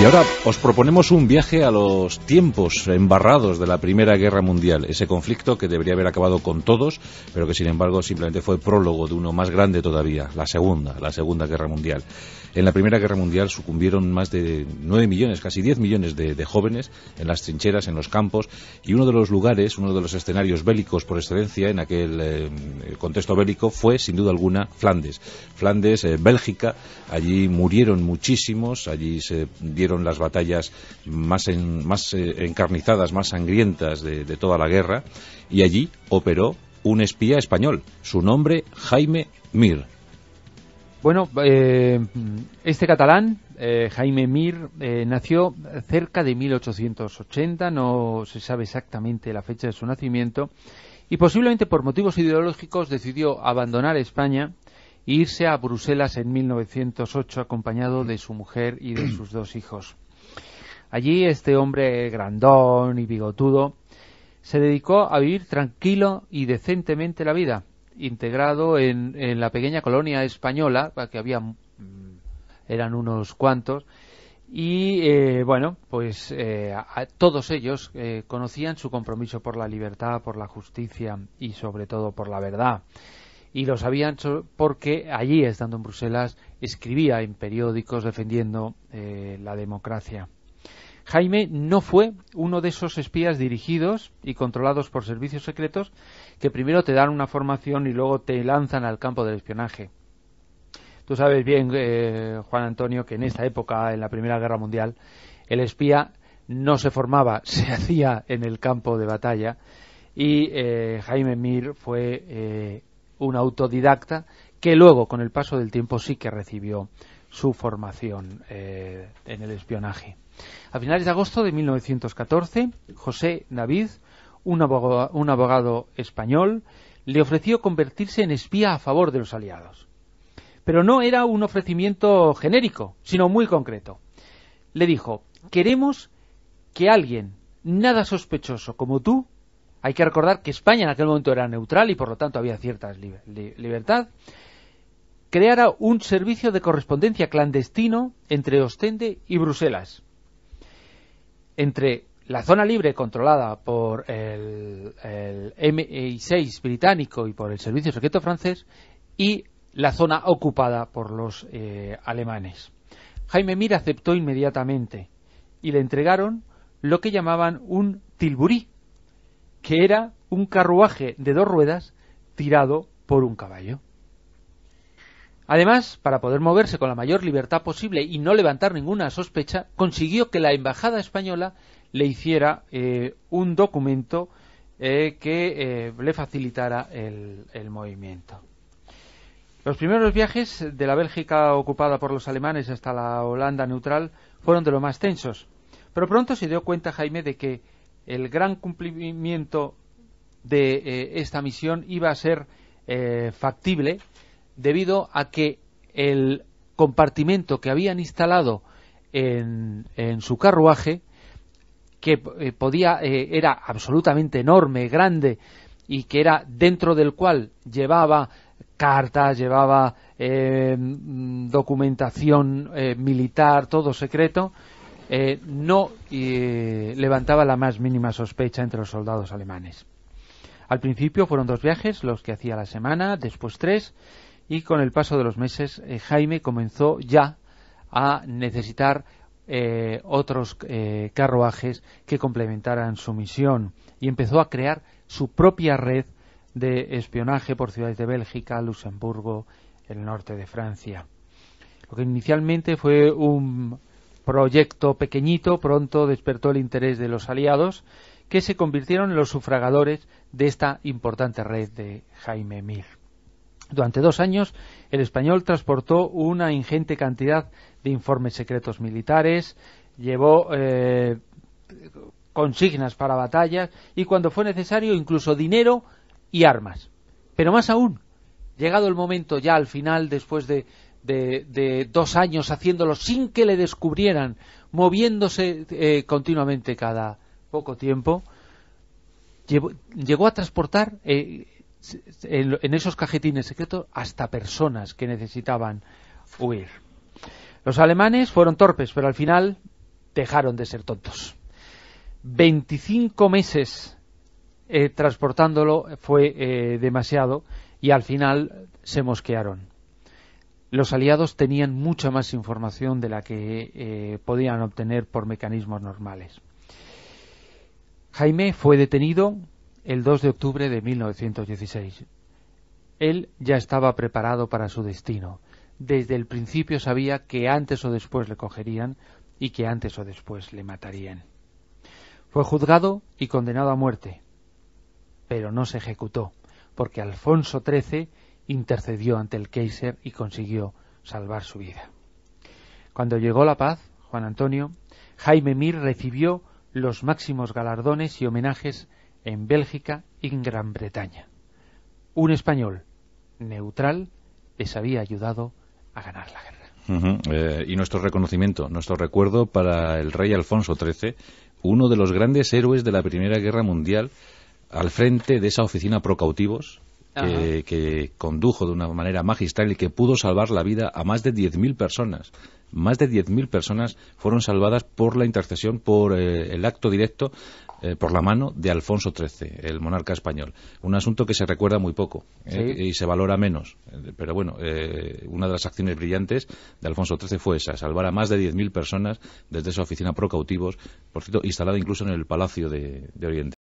Y ahora os proponemos un viaje a los tiempos embarrados de la Primera Guerra Mundial, ese conflicto que debería haber acabado con todos, pero que sin embargo simplemente fue prólogo de uno más grande todavía, la Segunda, la Segunda Guerra Mundial. En la Primera Guerra Mundial sucumbieron más de nueve millones, casi diez millones de, jóvenes en las trincheras, en los campos, y uno de los lugares, uno de los escenarios bélicos por excelencia en aquel eh, contexto bélico fue, sin duda alguna, Flandes. Flandes, eh, Bélgica, allí murieron muchísimos, allí se dieron las batallas más, eh, encarnizadas, más sangrientas de toda la guerra, y allí operó un espía español, su nombre Jaime Mir. Bueno, eh, este catalán, eh, Jaime Mir, eh, nació cerca de 1880, no se sabe exactamente la fecha de su nacimiento, y posiblemente por motivos ideológicos decidió abandonar España e irse a Bruselas en 1908 acompañado de su mujer y de sus dos hijos. Allí este hombre grandón y bigotudo se dedicó a vivir tranquilo y decentemente la vida, integrado en, la pequeña colonia española, que había, mm, eran unos cuantos, y eh, bueno, pues eh, a, todos ellos eh, conocían su compromiso por la libertad, por la justicia y sobre todo por la verdad. Y lo sabían porque allí, estando en Bruselas, escribía en periódicos defendiendo la democracia. Jaime no fue uno de esos espías dirigidos y controlados por servicios secretos que primero te dan una formación y luego te lanzan al campo del espionaje. Tú sabes bien, eh, Juan Antonio, que en esta época, en la Primera Guerra Mundial, el espía no se formaba, se hacía en el campo de batalla y eh, Jaime Mir fue eh, un autodidacta que luego, con el paso del tiempo, sí que recibió su formación en el espionaje. A finales de agosto de 1914, José David, un abogado, español, le ofreció convertirse en espía a favor de los aliados. Pero no era un ofrecimiento genérico, sino muy concreto. Le dijo, queremos que alguien nada sospechoso como tú, hay que recordar que España en aquel momento era neutral y por lo tanto había cierta libertad, creara un servicio de correspondencia clandestino entre Ostende y Bruselas entre la zona libre controlada por el, el MI6 británico y por el servicio secreto francés y la zona ocupada por los eh, alemanes. Jaime Mir aceptó inmediatamente y le entregaron lo que llamaban un tilburí, que era un carruaje de dos ruedas tirado por un caballo. Además, para poder moverse con la mayor libertad posible y no levantar ninguna sospecha, consiguió que la Embajada española le hiciera eh, un documento eh, que eh, le facilitara el, movimiento. Los primeros viajes de la Bélgica ocupada por los alemanes hasta la Holanda neutral fueron de los más tensos, pero pronto se dio cuenta Jaime de que el gran cumplimiento de esta misión iba a ser factible debido a que el compartimento que habían instalado en, su carruaje, que eh, podía eh, era absolutamente enorme, grande, y que era dentro del cual llevaba cartas, llevaba eh, documentación militar, todo secreto, no levantaba la más mínima sospecha entre los soldados alemanes. Al principio fueron dos viajes los que hacía la semana, después tres, y con el paso de los meses eh, Jaime comenzó ya a necesitar eh, otros eh, carruajes que complementaran su misión y empezó a crear su propia red de espionaje por ciudades de Bélgica, Luxemburgo, el norte de Francia. Lo que inicialmente fue un proyecto pequeñito pronto despertó el interés de los aliados que se convirtieron en los sufragadores de esta importante red de Jaime Mir. Durante dos años, el español transportó una ingente cantidad de informes secretos militares, llevó eh, consignas para batallas y, cuando fue necesario, incluso dinero y armas. Pero más aún, llegado el momento ya al final, después de, dos años haciéndolo sin que le descubrieran, moviéndose eh, continuamente cada poco tiempo, llegó, a transportar... Eh, en, esos cajetines secretos hasta personas que necesitaban huir. Los alemanes fueron torpes, pero al final dejaron de ser tontos. 25 meses eh, transportándolo fue eh, demasiado y al final se mosquearon. Los aliados tenían mucha más información de la que eh, podían obtener por mecanismos normales. Jaime fue detenido, el 2 de octubre de 1916. Él ya estaba preparado para su destino. Desde el principio sabía que antes o después le cogerían y que antes o después le matarían. Fue juzgado y condenado a muerte, pero no se ejecutó, porque Alfonso XIII intercedió ante el Kaiser y consiguió salvar su vida. Cuando llegó la paz, Juan Antonio, Jaime Mir recibió los máximos galardones y homenajes en Bélgica y en Gran Bretaña. Un español neutral les había ayudado a ganar la guerra. Eh, y nuestro reconocimiento, nuestro recuerdo para el rey Alfonso XIII, uno de los grandes héroes de la Primera Guerra Mundial, al frente de esa oficina Procautivos, que, condujo de una manera magistral y que pudo salvar la vida a más de 10.000 personas. Más de 10.000 personas fueron salvadas por la intercesión, por eh, el acto directo eh, por la mano de Alfonso XIII, el monarca español. Un asunto que se recuerda muy poco eh, y se valora menos. Eh, pero bueno, una de las acciones brillantes de Alfonso XIII fue esa, salvar a más de 10.000 personas desde esa oficina pro cautivos, por cierto, instalada incluso en el Palacio de Oriente.